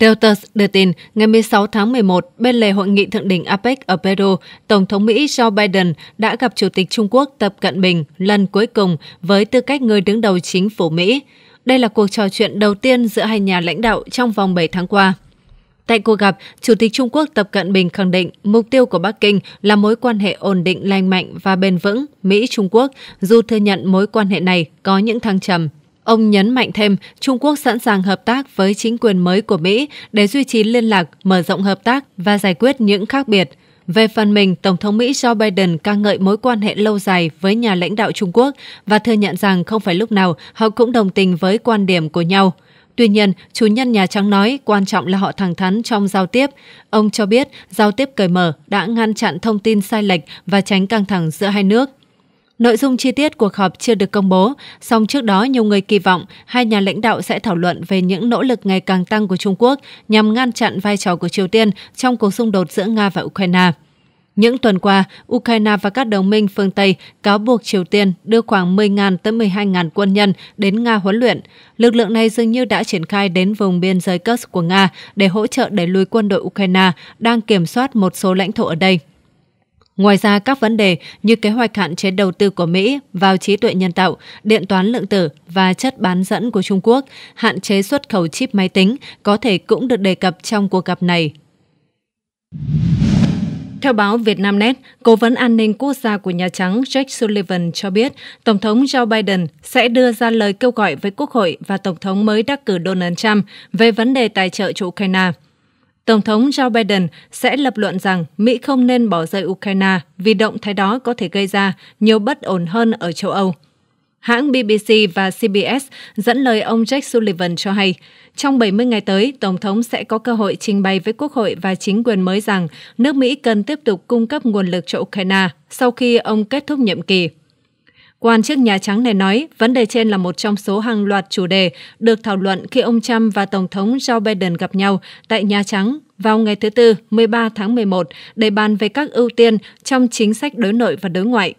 Reuters đưa tin, ngày 16 tháng 11, bên lề hội nghị thượng đỉnh APEC ở Peru, Tổng thống Mỹ Joe Biden đã gặp Chủ tịch Trung Quốc Tập Cận Bình lần cuối cùng với tư cách người đứng đầu chính phủ Mỹ. Đây là cuộc trò chuyện đầu tiên giữa hai nhà lãnh đạo trong vòng 7 tháng qua. Tại cuộc gặp, Chủ tịch Trung Quốc Tập Cận Bình khẳng định mục tiêu của Bắc Kinh là mối quan hệ ổn định lành mạnh và bền vững Mỹ-Trung Quốc, dù thừa nhận mối quan hệ này có những thăng trầm. Ông nhấn mạnh thêm, Trung Quốc sẵn sàng hợp tác với chính quyền mới của Mỹ để duy trì liên lạc, mở rộng hợp tác và giải quyết những khác biệt. Về phần mình, Tổng thống Mỹ Joe Biden ca ngợi mối quan hệ lâu dài với nhà lãnh đạo Trung Quốc và thừa nhận rằng không phải lúc nào họ cũng đồng tình với quan điểm của nhau. Tuy nhiên, chủ nhân Nhà Trắng nói quan trọng là họ thẳng thắn trong giao tiếp. Ông cho biết giao tiếp cởi mở đã ngăn chặn thông tin sai lệch và tránh căng thẳng giữa hai nước. Nội dung chi tiết cuộc họp chưa được công bố, song trước đó nhiều người kỳ vọng hai nhà lãnh đạo sẽ thảo luận về những nỗ lực ngày càng tăng của Trung Quốc nhằm ngăn chặn vai trò của Triều Tiên trong cuộc xung đột giữa Nga và Ukraine. Những tuần qua, Ukraine và các đồng minh phương Tây cáo buộc Triều Tiên đưa khoảng 10.000 tới 12.000 quân nhân đến Nga huấn luyện. Lực lượng này dường như đã triển khai đến vùng biên giới Kursk của Nga để hỗ trợ đẩy lùi quân đội Ukraine đang kiểm soát một số lãnh thổ ở đây. Ngoài ra, các vấn đề như kế hoạch hạn chế đầu tư của Mỹ vào trí tuệ nhân tạo, điện toán lượng tử và chất bán dẫn của Trung Quốc, hạn chế xuất khẩu chip máy tính có thể cũng được đề cập trong cuộc gặp này. Theo báo Vietnamnet, Cố vấn An ninh Quốc gia của Nhà Trắng Jake Sullivan cho biết Tổng thống Joe Biden sẽ đưa ra lời kêu gọi với Quốc hội và Tổng thống mới đắc cử Donald Trump về vấn đề tài trợ cho Ukraine – Tổng thống Joe Biden sẽ lập luận rằng Mỹ không nên bỏ rơi Ukraine vì động thái đó có thể gây ra nhiều bất ổn hơn ở châu Âu. Hãng BBC và CBS dẫn lời ông Jack Sullivan cho hay, trong 70 ngày tới, Tổng thống sẽ có cơ hội trình bày với Quốc hội và chính quyền mới rằng nước Mỹ cần tiếp tục cung cấp nguồn lực cho Ukraine sau khi ông kết thúc nhiệm kỳ. Quan chức Nhà Trắng này nói vấn đề trên là một trong số hàng loạt chủ đề được thảo luận khi ông Trump và Tổng thống Joe Biden gặp nhau tại Nhà Trắng vào ngày thứ Tư 13 tháng 11 để bàn về các ưu tiên trong chính sách đối nội và đối ngoại.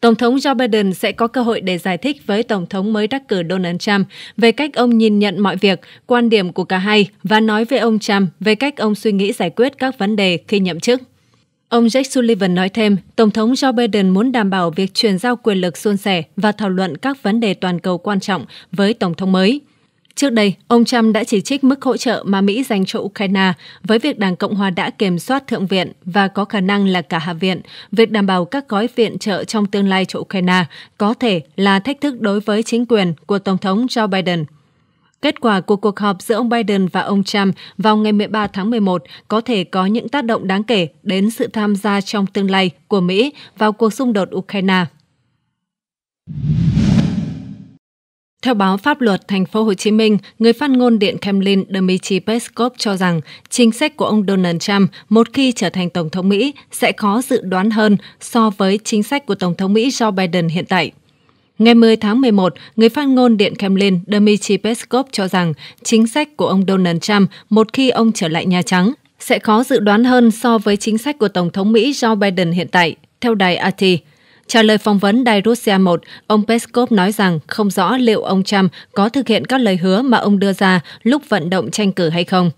Tổng thống Joe Biden sẽ có cơ hội để giải thích với Tổng thống mới đắc cử Donald Trump về cách ông nhìn nhận mọi việc, quan điểm của cả hai và nói với ông Trump về cách ông suy nghĩ giải quyết các vấn đề khi nhậm chức. Ông Jake Sullivan nói thêm, Tổng thống Joe Biden muốn đảm bảo việc chuyển giao quyền lực suôn sẻ và thảo luận các vấn đề toàn cầu quan trọng với Tổng thống mới. Trước đây, ông Trump đã chỉ trích mức hỗ trợ mà Mỹ dành cho Ukraine với việc Đảng Cộng hòa đã kiểm soát Thượng viện và có khả năng là cả Hạ viện. Việc đảm bảo các gói viện trợ trong tương lai cho Ukraine có thể là thách thức đối với chính quyền của Tổng thống Joe Biden. Kết quả của cuộc họp giữa ông Biden và ông Trump vào ngày 13 tháng 11 có thể có những tác động đáng kể đến sự tham gia trong tương lai của Mỹ vào cuộc xung đột Ukraine. Theo báo Pháp luật Thành phố Hồ Chí Minh, người phát ngôn Điện Kremlin Dmitry Peskov cho rằng chính sách của ông Donald Trump một khi trở thành tổng thống Mỹ sẽ khó dự đoán hơn so với chính sách của tổng thống Mỹ Joe Biden hiện tại. Ngày 10 tháng 11, người phát ngôn Điện Kremlin Dmitry Peskov cho rằng chính sách của ông Donald Trump một khi ông trở lại Nhà Trắng sẽ khó dự đoán hơn so với chính sách của Tổng thống Mỹ Joe Biden hiện tại, theo đài RT. Trả lời phỏng vấn đài Russia 1, ông Peskov nói rằng không rõ liệu ông Trump có thực hiện các lời hứa mà ông đưa ra lúc vận động tranh cử hay không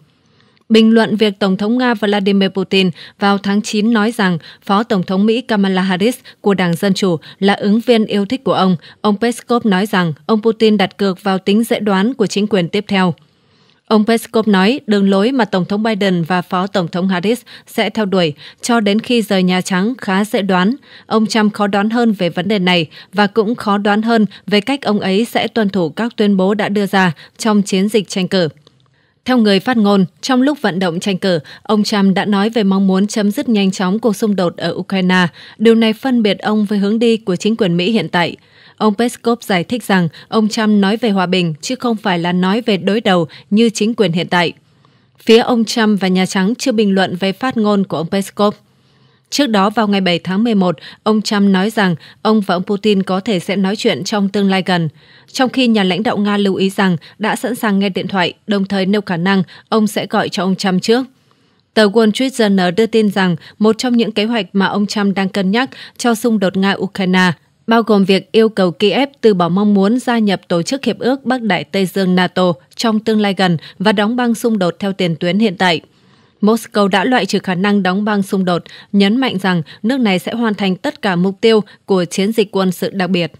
bình luận việc Tổng thống Nga Vladimir Putin vào tháng 9 nói rằng Phó Tổng thống Mỹ Kamala Harris của Đảng Dân Chủ là ứng viên yêu thích của ông, ông Peskov nói rằng ông Putin đặt cược vào tính dễ đoán của chính quyền tiếp theo. Ông Peskov nói đường lối mà Tổng thống Biden và Phó Tổng thống Harris sẽ theo đuổi cho đến khi rời Nhà Trắng khá dễ đoán. Ông Trump khó đoán hơn về vấn đề này và cũng khó đoán hơn về cách ông ấy sẽ tuân thủ các tuyên bố đã đưa ra trong chiến dịch tranh cử. Theo người phát ngôn, trong lúc vận động tranh cử, ông Trump đã nói về mong muốn chấm dứt nhanh chóng cuộc xung đột ở Ukraine. Điều này phân biệt ông với hướng đi của chính quyền Mỹ hiện tại. Ông Peskov giải thích rằng ông Trump nói về hòa bình chứ không phải là nói về đối đầu như chính quyền hiện tại. Phía ông Trump và Nhà Trắng chưa bình luận về phát ngôn của ông Peskov. Trước đó vào ngày 7 tháng 11, ông Trump nói rằng ông và ông Putin có thể sẽ nói chuyện trong tương lai gần, trong khi nhà lãnh đạo Nga lưu ý rằng đã sẵn sàng nghe điện thoại, đồng thời nêu khả năng ông sẽ gọi cho ông Trump trước. Tờ Wall Street Journal đưa tin rằng một trong những kế hoạch mà ông Trump đang cân nhắc cho xung đột Nga-Ukraine bao gồm việc yêu cầu Kiev từ bỏ mong muốn gia nhập Tổ chức Hiệp ước Bắc Đại Tây Dương NATO trong tương lai gần và đóng băng xung đột theo tiền tuyến hiện tại – Moscow đã loại trừ khả năng đóng băng xung đột, nhấn mạnh rằng nước này sẽ hoàn thành tất cả mục tiêu của chiến dịch quân sự đặc biệt.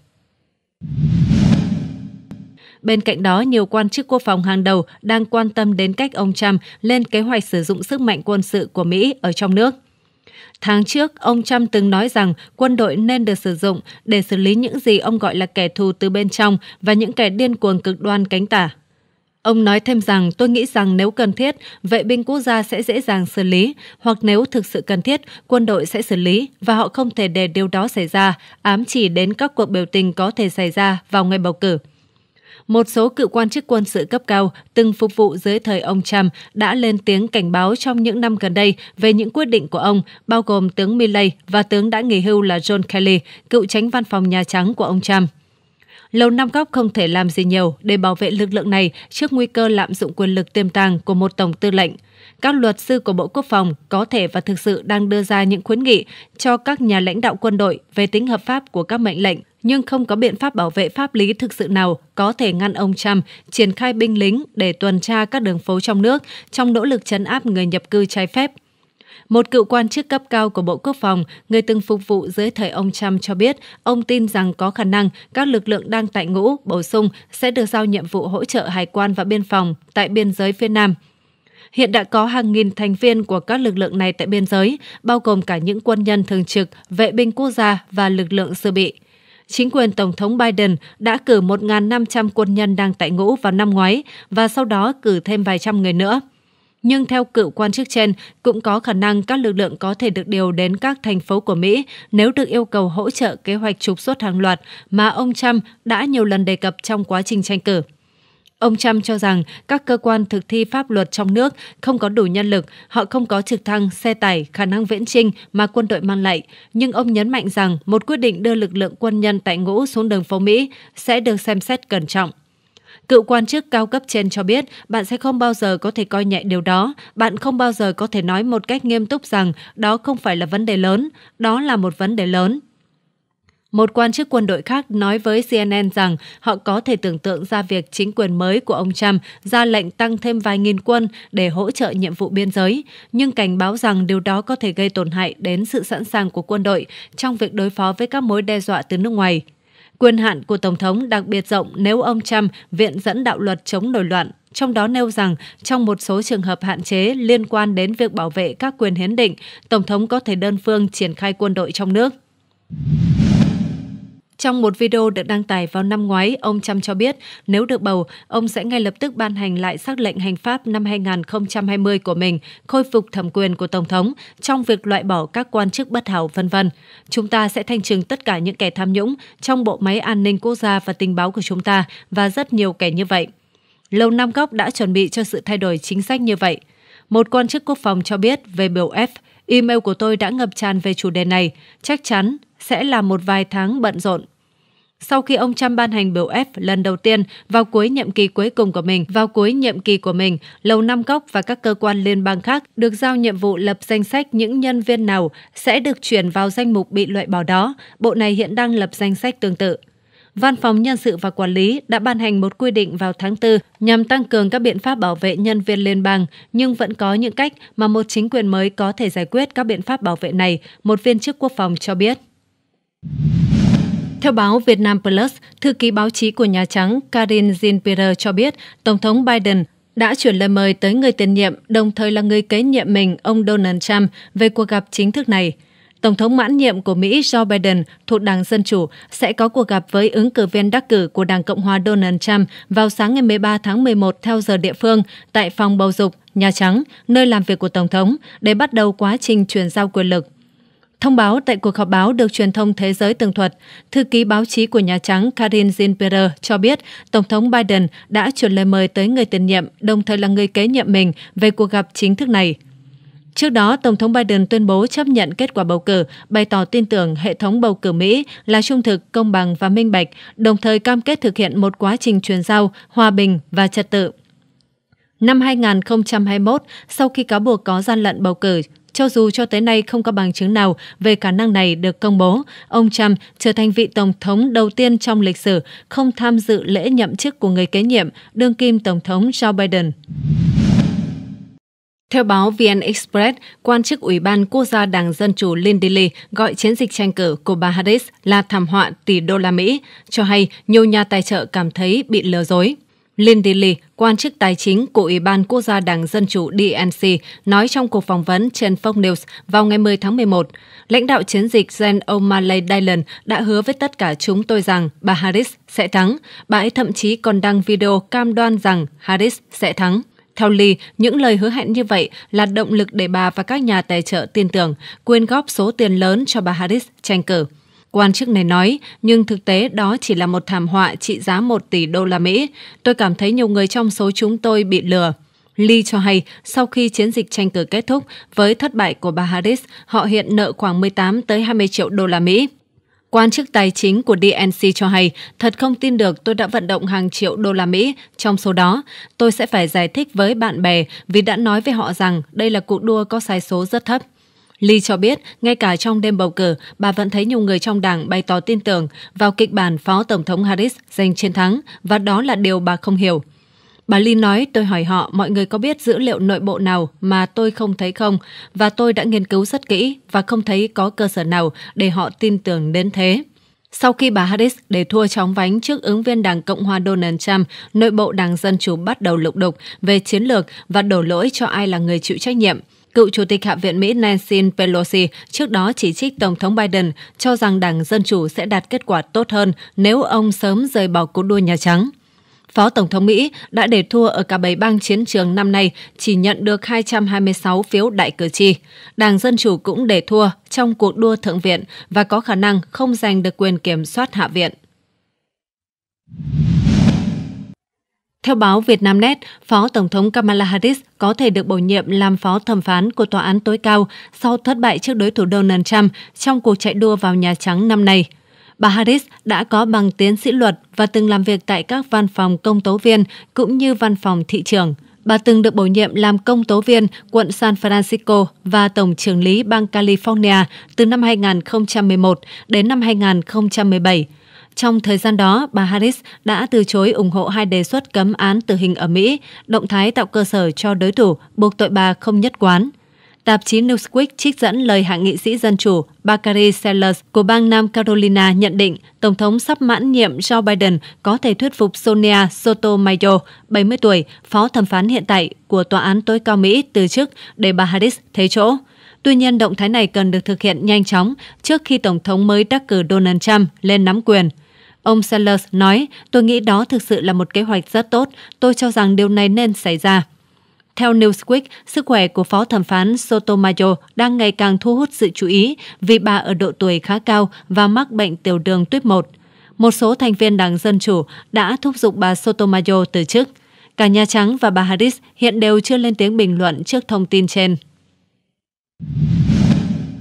Bên cạnh đó, nhiều quan chức quốc phòng hàng đầu đang quan tâm đến cách ông Trump lên kế hoạch sử dụng sức mạnh quân sự của Mỹ ở trong nước. Tháng trước, ông Trump từng nói rằng quân đội nên được sử dụng để xử lý những gì ông gọi là kẻ thù từ bên trong và những kẻ điên cuồng cực đoan cánh tả. Ông nói thêm rằng tôi nghĩ rằng nếu cần thiết, vệ binh quốc gia sẽ dễ dàng xử lý, hoặc nếu thực sự cần thiết, quân đội sẽ xử lý và họ không thể để điều đó xảy ra, ám chỉ đến các cuộc biểu tình có thể xảy ra vào ngày bầu cử. Một số cựu quan chức quân sự cấp cao từng phục vụ dưới thời ông Trump đã lên tiếng cảnh báo trong những năm gần đây về những quyết định của ông, bao gồm tướng Milley và tướng đã nghỉ hưu là John Kelly, cựu tránh văn phòng Nhà Trắng của ông Trump. Lầu Năm Góc không thể làm gì nhiều để bảo vệ lực lượng này trước nguy cơ lạm dụng quyền lực tiềm tàng của một tổng tư lệnh. Các luật sư của Bộ Quốc phòng có thể và thực sự đang đưa ra những khuyến nghị cho các nhà lãnh đạo quân đội về tính hợp pháp của các mệnh lệnh, nhưng không có biện pháp bảo vệ pháp lý thực sự nào có thể ngăn ông Trump triển khai binh lính để tuần tra các đường phố trong nước trong nỗ lực chấn áp người nhập cư trái phép. Một cựu quan chức cấp cao của Bộ Quốc phòng, người từng phục vụ dưới thời ông Trump cho biết, ông tin rằng có khả năng các lực lượng đang tại ngũ, bổ sung sẽ được giao nhiệm vụ hỗ trợ hải quan và biên phòng tại biên giới phía Nam. Hiện đã có hàng nghìn thành viên của các lực lượng này tại biên giới, bao gồm cả những quân nhân thường trực, vệ binh quốc gia và lực lượng dự bị chính quyền Tổng thống Biden đã cử 1.500 quân nhân đang tại ngũ vào năm ngoái và sau đó cử thêm vài trăm người nữa nhưng theo cựu quan chức trên, cũng có khả năng các lực lượng có thể được điều đến các thành phố của Mỹ nếu được yêu cầu hỗ trợ kế hoạch trục xuất hàng loạt mà ông Trump đã nhiều lần đề cập trong quá trình tranh cử. Ông Trump cho rằng các cơ quan thực thi pháp luật trong nước không có đủ nhân lực, họ không có trực thăng, xe tải, khả năng viễn trinh mà quân đội mang lại. Nhưng ông nhấn mạnh rằng một quyết định đưa lực lượng quân nhân tại ngũ xuống đường phố Mỹ sẽ được xem xét cẩn trọng. Cựu quan chức cao cấp trên cho biết, bạn sẽ không bao giờ có thể coi nhẹ điều đó, bạn không bao giờ có thể nói một cách nghiêm túc rằng đó không phải là vấn đề lớn, đó là một vấn đề lớn. Một quan chức quân đội khác nói với CNN rằng họ có thể tưởng tượng ra việc chính quyền mới của ông Trump ra lệnh tăng thêm vài nghìn quân để hỗ trợ nhiệm vụ biên giới, nhưng cảnh báo rằng điều đó có thể gây tổn hại đến sự sẵn sàng của quân đội trong việc đối phó với các mối đe dọa từ nước ngoài. Quyền hạn của Tổng thống đặc biệt rộng nếu ông Trump viện dẫn đạo luật chống nổi loạn, trong đó nêu rằng trong một số trường hợp hạn chế liên quan đến việc bảo vệ các quyền hiến định, Tổng thống có thể đơn phương triển khai quân đội trong nước. Trong một video được đăng tải vào năm ngoái, ông Trump cho biết nếu được bầu, ông sẽ ngay lập tức ban hành lại sắc lệnh hành pháp năm 2020 của mình, khôi phục thẩm quyền của Tổng thống trong việc loại bỏ các quan chức bất hảo vân vân. Chúng ta sẽ thanh trừng tất cả những kẻ tham nhũng trong bộ máy an ninh quốc gia và tình báo của chúng ta và rất nhiều kẻ như vậy. Lầu Năm Góc đã chuẩn bị cho sự thay đổi chính sách như vậy. Một quan chức quốc phòng cho biết về biểu F, email của tôi đã ngập tràn về chủ đề này. Chắc chắn sẽ là một vài tháng bận rộn. Sau khi ông Trump ban hành biểu F lần đầu tiên vào cuối nhiệm kỳ cuối cùng của mình, vào cuối nhiệm kỳ của mình, Lầu Năm Góc và các cơ quan liên bang khác được giao nhiệm vụ lập danh sách những nhân viên nào sẽ được chuyển vào danh mục bị loại bỏ đó. Bộ này hiện đang lập danh sách tương tự. Văn phòng Nhân sự và Quản lý đã ban hành một quy định vào tháng 4 nhằm tăng cường các biện pháp bảo vệ nhân viên liên bang, nhưng vẫn có những cách mà một chính quyền mới có thể giải quyết các biện pháp bảo vệ này, một viên chức quốc phòng cho biết. Theo báo Vietnam Plus, thư ký báo chí của Nhà Trắng Karine Jean-Pierre cho biết Tổng thống Biden đã chuyển lời mời tới người tiền nhiệm, đồng thời là người kế nhiệm mình, ông Donald Trump, về cuộc gặp chính thức này. Tổng thống mãn nhiệm của Mỹ Joe Biden thuộc Đảng Dân Chủ sẽ có cuộc gặp với ứng cử viên đắc cử của Đảng Cộng hòa Donald Trump vào sáng ngày 13 tháng 11 theo giờ địa phương tại phòng bầu dục, Nhà Trắng, nơi làm việc của Tổng thống, để bắt đầu quá trình chuyển giao quyền lực. Thông báo tại cuộc họp báo được truyền thông thế giới tường thuật, thư ký báo chí của Nhà Trắng Karine Jean-Pierre cho biết Tổng thống Biden đã chuyển lời mời tới người tiền nhiệm, đồng thời là người kế nhiệm mình về cuộc gặp chính thức này. Trước đó, Tổng thống Biden tuyên bố chấp nhận kết quả bầu cử, bày tỏ tin tưởng hệ thống bầu cử Mỹ là trung thực, công bằng và minh bạch, đồng thời cam kết thực hiện một quá trình truyền giao, hòa bình và trật tự. Năm 2021, sau khi cáo buộc có gian lận bầu cử, cho dù cho tới nay không có bằng chứng nào về khả năng này được công bố, ông Trump trở thành vị Tổng thống đầu tiên trong lịch sử không tham dự lễ nhậm chức của người kế nhiệm, đương kim Tổng thống Joe Biden. Theo báo VN Express, quan chức Ủy ban Quốc gia Đảng Dân Chủ Lindy gọi chiến dịch tranh cử của bà Harris là thảm họa tỷ đô la Mỹ, cho hay nhiều nhà tài trợ cảm thấy bị lừa dối. Linh Dilly, quan chức tài chính của Ủy ban Quốc gia Đảng Dân Chủ DNC, nói trong cuộc phỏng vấn trên Fox News vào ngày 10 tháng 11. Lãnh đạo chiến dịch Jen O'Malley Dylan đã hứa với tất cả chúng tôi rằng bà Harris sẽ thắng. Bà ấy thậm chí còn đăng video cam đoan rằng Harris sẽ thắng. Theo Lee, những lời hứa hẹn như vậy là động lực để bà và các nhà tài trợ tin tưởng, quyên góp số tiền lớn cho bà Harris tranh cử. Quan chức này nói, nhưng thực tế đó chỉ là một thảm họa trị giá 1 tỷ đô la Mỹ. Tôi cảm thấy nhiều người trong số chúng tôi bị lừa. Lee cho hay, sau khi chiến dịch tranh cử kết thúc, với thất bại của bà Harris, họ hiện nợ khoảng 18 tới 20 triệu đô la Mỹ. Quan chức tài chính của DNC cho hay, thật không tin được tôi đã vận động hàng triệu đô la Mỹ. Trong số đó, tôi sẽ phải giải thích với bạn bè vì đã nói với họ rằng đây là cuộc đua có sai số rất thấp. Lee cho biết, ngay cả trong đêm bầu cử, bà vẫn thấy nhiều người trong đảng bày tỏ tin tưởng vào kịch bản Phó Tổng thống Harris giành chiến thắng và đó là điều bà không hiểu. Bà Lee nói, tôi hỏi họ mọi người có biết dữ liệu nội bộ nào mà tôi không thấy không và tôi đã nghiên cứu rất kỹ và không thấy có cơ sở nào để họ tin tưởng đến thế. Sau khi bà Harris để thua chóng vánh trước ứng viên Đảng Cộng hòa Donald Trump, nội bộ Đảng Dân Chủ bắt đầu lục đục về chiến lược và đổ lỗi cho ai là người chịu trách nhiệm – Cựu Chủ tịch Hạ viện Mỹ Nancy Pelosi trước đó chỉ trích Tổng thống Biden cho rằng Đảng Dân Chủ sẽ đạt kết quả tốt hơn nếu ông sớm rời bỏ cuộc đua Nhà Trắng. Phó Tổng thống Mỹ đã để thua ở cả 7 bang chiến trường năm nay, chỉ nhận được 226 phiếu đại cử tri. Đảng Dân Chủ cũng để thua trong cuộc đua Thượng viện và có khả năng không giành được quyền kiểm soát Hạ viện. Theo báo Vietnamnet, Phó Tổng thống Kamala Harris có thể được bổ nhiệm làm phó thẩm phán của tòa án tối cao sau thất bại trước đối thủ Donald Trump trong cuộc chạy đua vào Nhà Trắng năm nay. Bà Harris đã có bằng tiến sĩ luật và từng làm việc tại các văn phòng công tố viên cũng như văn phòng thị trường. Bà từng được bổ nhiệm làm công tố viên quận San Francisco và tổng trưởng lý bang California từ năm 2011 đến năm 2017 trong thời gian đó, bà Harris đã từ chối ủng hộ hai đề xuất cấm án tử hình ở Mỹ, động thái tạo cơ sở cho đối thủ buộc tội bà không nhất quán. Tạp chí Newsweek trích dẫn lời hạ nghị sĩ dân chủ Bakari Sellers của bang Nam Carolina nhận định Tổng thống sắp mãn nhiệm Joe Biden có thể thuyết phục Sonia Sotomayor, 70 tuổi, phó thẩm phán hiện tại của Tòa án tối cao Mỹ từ chức để bà Harris thế chỗ. Tuy nhiên, động thái này cần được thực hiện nhanh chóng trước khi Tổng thống mới đắc cử Donald Trump lên nắm quyền. Ông Sellers nói, tôi nghĩ đó thực sự là một kế hoạch rất tốt, tôi cho rằng điều này nên xảy ra. Theo Newsweek, sức khỏe của phó thẩm phán Sotomayor đang ngày càng thu hút sự chú ý vì bà ở độ tuổi khá cao và mắc bệnh tiểu đường tuyết 1. Một số thành viên Đảng Dân Chủ đã thúc giục bà Sotomayor từ chức. Cả Nhà Trắng và bà Harris hiện đều chưa lên tiếng bình luận trước thông tin trên.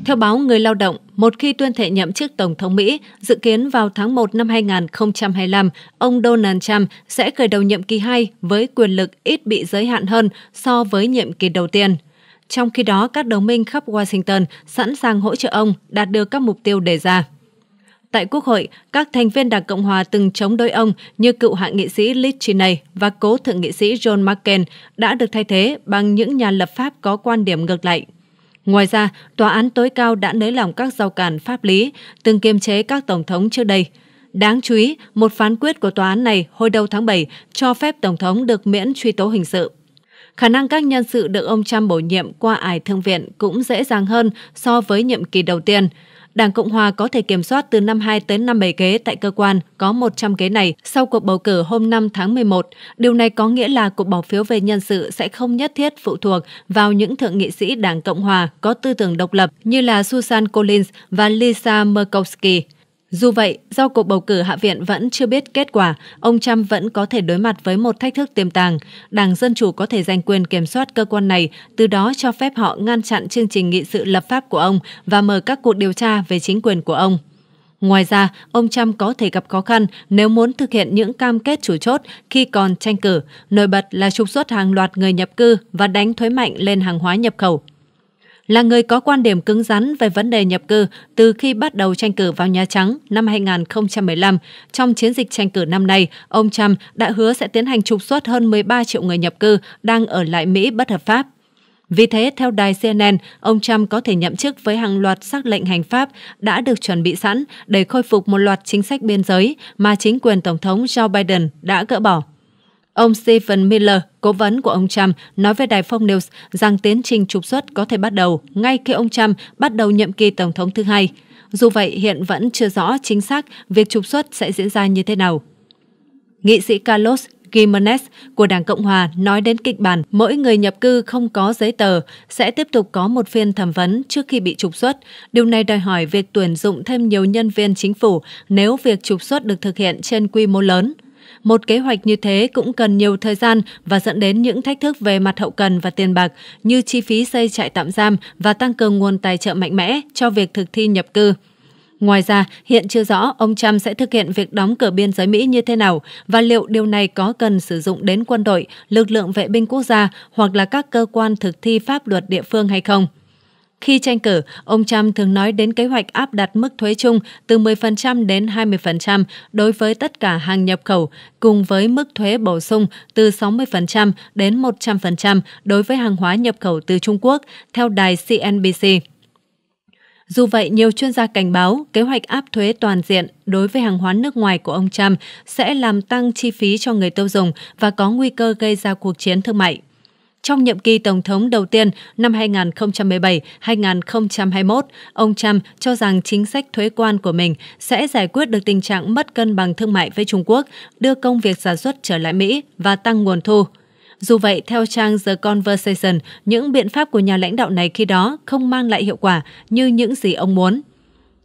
Theo báo Người Lao động, một khi tuyên thệ nhậm chức Tổng thống Mỹ, dự kiến vào tháng 1 năm 2025, ông Donald Trump sẽ khởi đầu nhiệm kỳ 2 với quyền lực ít bị giới hạn hơn so với nhiệm kỳ đầu tiên. Trong khi đó, các đồng minh khắp Washington sẵn sàng hỗ trợ ông đạt được các mục tiêu đề ra. Tại Quốc hội, các thành viên Đảng Cộng hòa từng chống đối ông như cựu hạ nghị sĩ Liz Cheney và cố thượng nghị sĩ John McCain đã được thay thế bằng những nhà lập pháp có quan điểm ngược lại Ngoài ra, tòa án tối cao đã nới lỏng các rào cản pháp lý từng kiềm chế các tổng thống trước đây. Đáng chú ý, một phán quyết của tòa án này hồi đầu tháng 7 cho phép tổng thống được miễn truy tố hình sự. Khả năng các nhân sự được ông Trump bổ nhiệm qua ải Thượng viện cũng dễ dàng hơn so với nhiệm kỳ đầu tiên. Đảng Cộng Hòa có thể kiểm soát từ 52 tới 57 ghế tại cơ quan có 100 ghế này sau cuộc bầu cử hôm 5 tháng 11. Điều này có nghĩa là cuộc bỏ phiếu về nhân sự sẽ không nhất thiết phụ thuộc vào những thượng nghị sĩ Đảng Cộng Hòa có tư tưởng độc lập như là Susan Collins và Lisa Murkowski. Dù vậy, do cuộc bầu cử Hạ viện vẫn chưa biết kết quả, ông Trump vẫn có thể đối mặt với một thách thức tiềm tàng. Đảng Dân Chủ có thể giành quyền kiểm soát cơ quan này, từ đó cho phép họ ngăn chặn chương trình nghị sự lập pháp của ông và mở các cuộc điều tra về chính quyền của ông. Ngoài ra, ông Trump có thể gặp khó khăn nếu muốn thực hiện những cam kết chủ chốt khi còn tranh cử, nổi bật là trục xuất hàng loạt người nhập cư và đánh thuế mạnh lên hàng hóa nhập khẩu là người có quan điểm cứng rắn về vấn đề nhập cư từ khi bắt đầu tranh cử vào Nhà Trắng năm 2015. Trong chiến dịch tranh cử năm nay, ông Trump đã hứa sẽ tiến hành trục xuất hơn 13 triệu người nhập cư đang ở lại Mỹ bất hợp pháp. Vì thế, theo đài CNN, ông Trump có thể nhậm chức với hàng loạt sắc lệnh hành pháp đã được chuẩn bị sẵn để khôi phục một loạt chính sách biên giới mà chính quyền Tổng thống Joe Biden đã gỡ bỏ. Ông Stephen Miller, cố vấn của ông Trump, nói với đài Fox News rằng tiến trình trục xuất có thể bắt đầu ngay khi ông Trump bắt đầu nhiệm kỳ tổng thống thứ hai. Dù vậy, hiện vẫn chưa rõ chính xác việc trục xuất sẽ diễn ra như thế nào. Nghị sĩ Carlos Gimenez của Đảng Cộng Hòa nói đến kịch bản mỗi người nhập cư không có giấy tờ sẽ tiếp tục có một phiên thẩm vấn trước khi bị trục xuất. Điều này đòi hỏi việc tuyển dụng thêm nhiều nhân viên chính phủ nếu việc trục xuất được thực hiện trên quy mô lớn một kế hoạch như thế cũng cần nhiều thời gian và dẫn đến những thách thức về mặt hậu cần và tiền bạc như chi phí xây trại tạm giam và tăng cường nguồn tài trợ mạnh mẽ cho việc thực thi nhập cư. Ngoài ra, hiện chưa rõ ông Trump sẽ thực hiện việc đóng cửa biên giới Mỹ như thế nào và liệu điều này có cần sử dụng đến quân đội, lực lượng vệ binh quốc gia hoặc là các cơ quan thực thi pháp luật địa phương hay không. Khi tranh cử, ông Trump thường nói đến kế hoạch áp đặt mức thuế chung từ 10% đến 20% đối với tất cả hàng nhập khẩu, cùng với mức thuế bổ sung từ 60% đến 100% đối với hàng hóa nhập khẩu từ Trung Quốc, theo đài CNBC. Dù vậy, nhiều chuyên gia cảnh báo kế hoạch áp thuế toàn diện đối với hàng hóa nước ngoài của ông Trump sẽ làm tăng chi phí cho người tiêu dùng và có nguy cơ gây ra cuộc chiến thương mại trong nhiệm kỳ Tổng thống đầu tiên năm 2017-2021, ông Trump cho rằng chính sách thuế quan của mình sẽ giải quyết được tình trạng mất cân bằng thương mại với Trung Quốc, đưa công việc sản xuất trở lại Mỹ và tăng nguồn thu. Dù vậy, theo trang The Conversation, những biện pháp của nhà lãnh đạo này khi đó không mang lại hiệu quả như những gì ông muốn.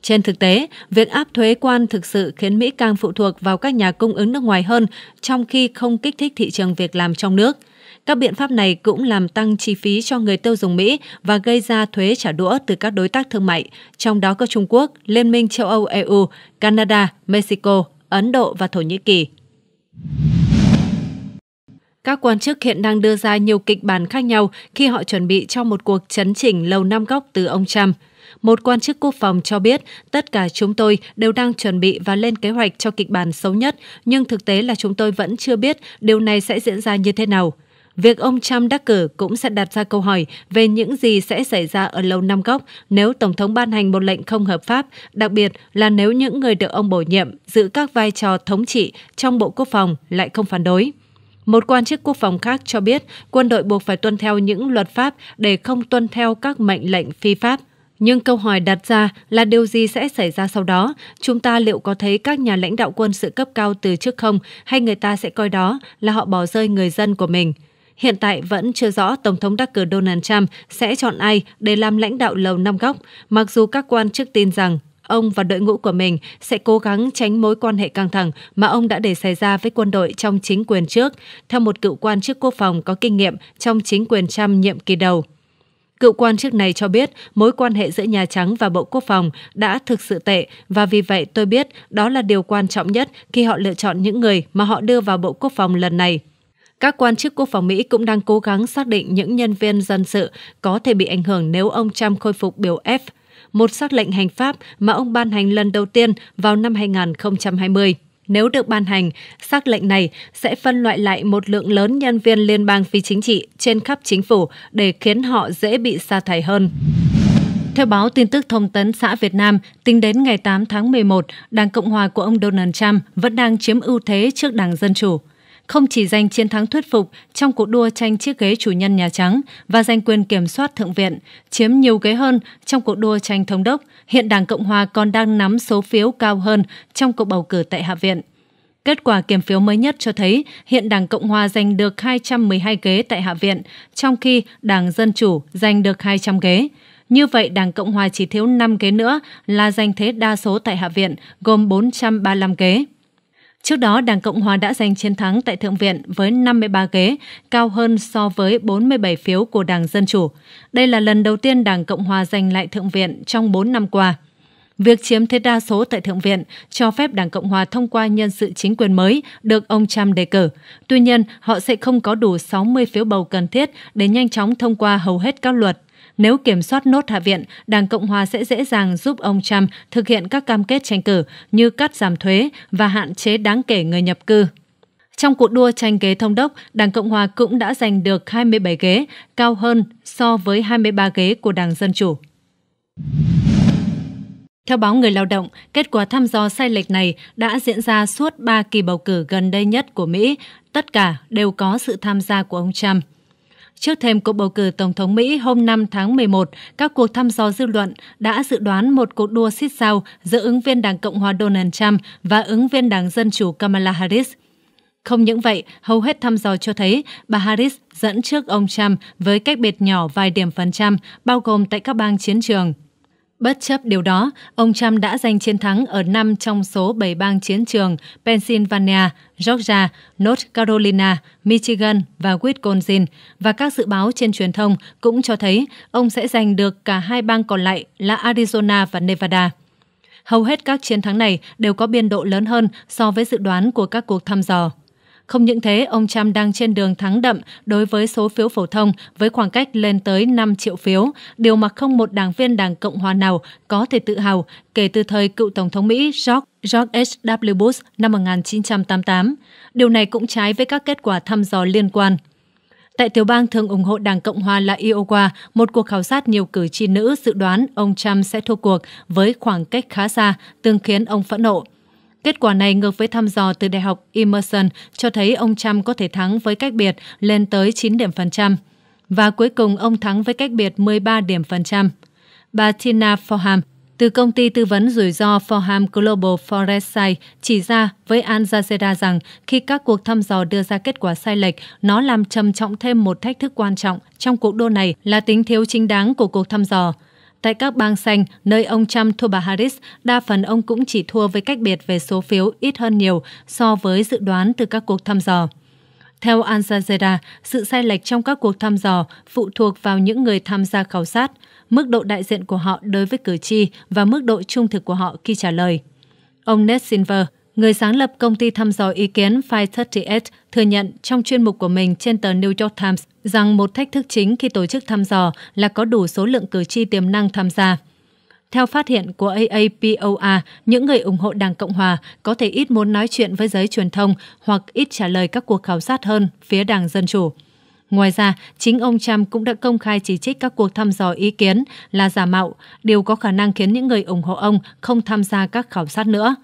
Trên thực tế, việc áp thuế quan thực sự khiến Mỹ càng phụ thuộc vào các nhà cung ứng nước ngoài hơn, trong khi không kích thích thị trường việc làm trong nước – các biện pháp này cũng làm tăng chi phí cho người tiêu dùng Mỹ và gây ra thuế trả đũa từ các đối tác thương mại, trong đó có Trung Quốc, Liên minh châu Âu EU, Canada, Mexico, Ấn Độ và Thổ Nhĩ Kỳ. Các quan chức hiện đang đưa ra nhiều kịch bản khác nhau khi họ chuẩn bị cho một cuộc chấn chỉnh lầu năm góc từ ông Trump. Một quan chức quốc phòng cho biết, tất cả chúng tôi đều đang chuẩn bị và lên kế hoạch cho kịch bản xấu nhất, nhưng thực tế là chúng tôi vẫn chưa biết điều này sẽ diễn ra như thế nào việc ông Trump đắc cử cũng sẽ đặt ra câu hỏi về những gì sẽ xảy ra ở Lầu Năm Góc nếu Tổng thống ban hành một lệnh không hợp pháp, đặc biệt là nếu những người được ông bổ nhiệm giữ các vai trò thống trị trong Bộ Quốc phòng lại không phản đối. Một quan chức quốc phòng khác cho biết quân đội buộc phải tuân theo những luật pháp để không tuân theo các mệnh lệnh phi pháp. Nhưng câu hỏi đặt ra là điều gì sẽ xảy ra sau đó? Chúng ta liệu có thấy các nhà lãnh đạo quân sự cấp cao từ trước không hay người ta sẽ coi đó là họ bỏ rơi người dân của mình? Hiện tại vẫn chưa rõ Tổng thống đắc cử Donald Trump sẽ chọn ai để làm lãnh đạo Lầu Năm Góc, mặc dù các quan chức tin rằng ông và đội ngũ của mình sẽ cố gắng tránh mối quan hệ căng thẳng mà ông đã để xảy ra với quân đội trong chính quyền trước, theo một cựu quan chức quốc phòng có kinh nghiệm trong chính quyền Trump nhiệm kỳ đầu. Cựu quan chức này cho biết mối quan hệ giữa Nhà Trắng và Bộ Quốc phòng đã thực sự tệ và vì vậy tôi biết đó là điều quan trọng nhất khi họ lựa chọn những người mà họ đưa vào Bộ Quốc phòng lần này. Các quan chức quốc phòng Mỹ cũng đang cố gắng xác định những nhân viên dân sự có thể bị ảnh hưởng nếu ông Trump khôi phục biểu F, một xác lệnh hành pháp mà ông ban hành lần đầu tiên vào năm 2020. Nếu được ban hành, xác lệnh này sẽ phân loại lại một lượng lớn nhân viên liên bang phi chính trị trên khắp chính phủ để khiến họ dễ bị sa thải hơn. Theo báo tin tức thông tấn xã Việt Nam, tính đến ngày 8 tháng 11, Đảng Cộng hòa của ông Donald Trump vẫn đang chiếm ưu thế trước Đảng Dân Chủ không chỉ giành chiến thắng thuyết phục trong cuộc đua tranh chiếc ghế chủ nhân Nhà Trắng và giành quyền kiểm soát Thượng viện, chiếm nhiều ghế hơn trong cuộc đua tranh thống đốc, hiện Đảng Cộng hòa còn đang nắm số phiếu cao hơn trong cuộc bầu cử tại Hạ viện. Kết quả kiểm phiếu mới nhất cho thấy hiện Đảng Cộng hòa giành được 212 ghế tại Hạ viện, trong khi Đảng Dân chủ giành được 200 ghế. Như vậy, Đảng Cộng hòa chỉ thiếu 5 ghế nữa là giành thế đa số tại Hạ viện, gồm 435 ghế. Trước đó, Đảng Cộng hòa đã giành chiến thắng tại Thượng viện với 53 ghế, cao hơn so với 47 phiếu của Đảng Dân Chủ. Đây là lần đầu tiên Đảng Cộng hòa giành lại Thượng viện trong 4 năm qua. Việc chiếm thế đa số tại Thượng viện cho phép Đảng Cộng hòa thông qua nhân sự chính quyền mới được ông Trump đề cử. Tuy nhiên, họ sẽ không có đủ 60 phiếu bầu cần thiết để nhanh chóng thông qua hầu hết các luật nếu kiểm soát nốt Hạ viện, Đảng Cộng hòa sẽ dễ dàng giúp ông Trump thực hiện các cam kết tranh cử như cắt giảm thuế và hạn chế đáng kể người nhập cư. Trong cuộc đua tranh ghế thống đốc, Đảng Cộng hòa cũng đã giành được 27 ghế, cao hơn so với 23 ghế của Đảng Dân chủ. Theo báo Người Lao động, kết quả thăm dò sai lệch này đã diễn ra suốt 3 kỳ bầu cử gần đây nhất của Mỹ, tất cả đều có sự tham gia của ông Trump. Trước thêm cuộc bầu cử Tổng thống Mỹ hôm 5 tháng 11, các cuộc thăm dò dư luận đã dự đoán một cuộc đua xít sao giữa ứng viên Đảng Cộng hòa Donald Trump và ứng viên Đảng Dân Chủ Kamala Harris. Không những vậy, hầu hết thăm dò cho thấy bà Harris dẫn trước ông Trump với cách biệt nhỏ vài điểm phần trăm, bao gồm tại các bang chiến trường. Bất chấp điều đó, ông Trump đã giành chiến thắng ở 5 trong số 7 bang chiến trường Pennsylvania, Georgia, North Carolina, Michigan và Wisconsin và các dự báo trên truyền thông cũng cho thấy ông sẽ giành được cả hai bang còn lại là Arizona và Nevada. Hầu hết các chiến thắng này đều có biên độ lớn hơn so với dự đoán của các cuộc thăm dò. Không những thế, ông Trump đang trên đường thắng đậm đối với số phiếu phổ thông với khoảng cách lên tới 5 triệu phiếu, điều mà không một đảng viên Đảng Cộng hòa nào có thể tự hào kể từ thời cựu Tổng thống Mỹ George George H.W. Bush năm 1988. Điều này cũng trái với các kết quả thăm dò liên quan. Tại tiểu bang thường ủng hộ Đảng Cộng hòa là Iowa, một cuộc khảo sát nhiều cử tri nữ dự đoán ông Trump sẽ thua cuộc với khoảng cách khá xa, tương khiến ông phẫn nộ. Kết quả này ngược với thăm dò từ Đại học Emerson cho thấy ông Trump có thể thắng với cách biệt lên tới 9 điểm phần trăm. Và cuối cùng ông thắng với cách biệt 13 điểm phần trăm. Bà Tina Forham, từ công ty tư vấn rủi ro Forham Global Foresight chỉ ra với Al Jazeera rằng khi các cuộc thăm dò đưa ra kết quả sai lệch, nó làm trầm trọng thêm một thách thức quan trọng trong cuộc đua này là tính thiếu chính đáng của cuộc thăm dò. Tại các bang xanh, nơi ông Trump thua bà Harris, đa phần ông cũng chỉ thua với cách biệt về số phiếu ít hơn nhiều so với dự đoán từ các cuộc thăm dò. Theo Al Jazeera, sự sai lệch trong các cuộc thăm dò phụ thuộc vào những người tham gia khảo sát, mức độ đại diện của họ đối với cử tri và mức độ trung thực của họ khi trả lời. Ông Ned Silver, người sáng lập công ty thăm dò ý kiến 538 thừa nhận trong chuyên mục của mình trên tờ New York Times rằng một thách thức chính khi tổ chức thăm dò là có đủ số lượng cử tri tiềm năng tham gia. Theo phát hiện của AAPOA, những người ủng hộ Đảng Cộng Hòa có thể ít muốn nói chuyện với giới truyền thông hoặc ít trả lời các cuộc khảo sát hơn phía Đảng Dân Chủ. Ngoài ra, chính ông Trump cũng đã công khai chỉ trích các cuộc thăm dò ý kiến là giả mạo, điều có khả năng khiến những người ủng hộ ông không tham gia các khảo sát nữa.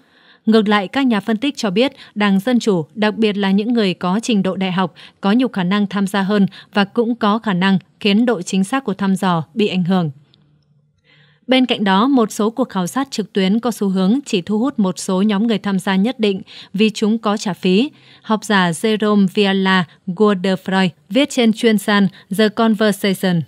Ngược lại, các nhà phân tích cho biết Đảng Dân Chủ, đặc biệt là những người có trình độ đại học, có nhiều khả năng tham gia hơn và cũng có khả năng khiến độ chính xác của thăm dò bị ảnh hưởng. Bên cạnh đó, một số cuộc khảo sát trực tuyến có xu hướng chỉ thu hút một số nhóm người tham gia nhất định vì chúng có trả phí. Học giả Jerome Viala Godefroy viết trên chuyên san The Conversation